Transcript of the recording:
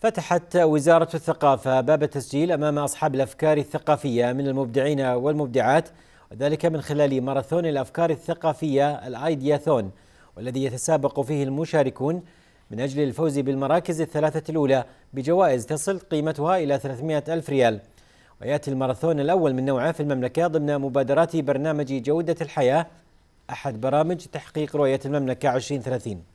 فتحت وزارة الثقافة باب التسجيل أمام أصحاب الأفكار الثقافية من المبدعين والمبدعات وذلك من خلال ماراثون الأفكار الثقافية الأيدياثون والذي يتسابق فيه المشاركون من أجل الفوز بالمراكز الثلاثة الأولى بجوائز تصل قيمتها إلى 300 ألف ريال ويأتي الماراثون الأول من نوعه في المملكة ضمن مبادرات برنامج جودة الحياة أحد برامج تحقيق رؤية المملكة 2030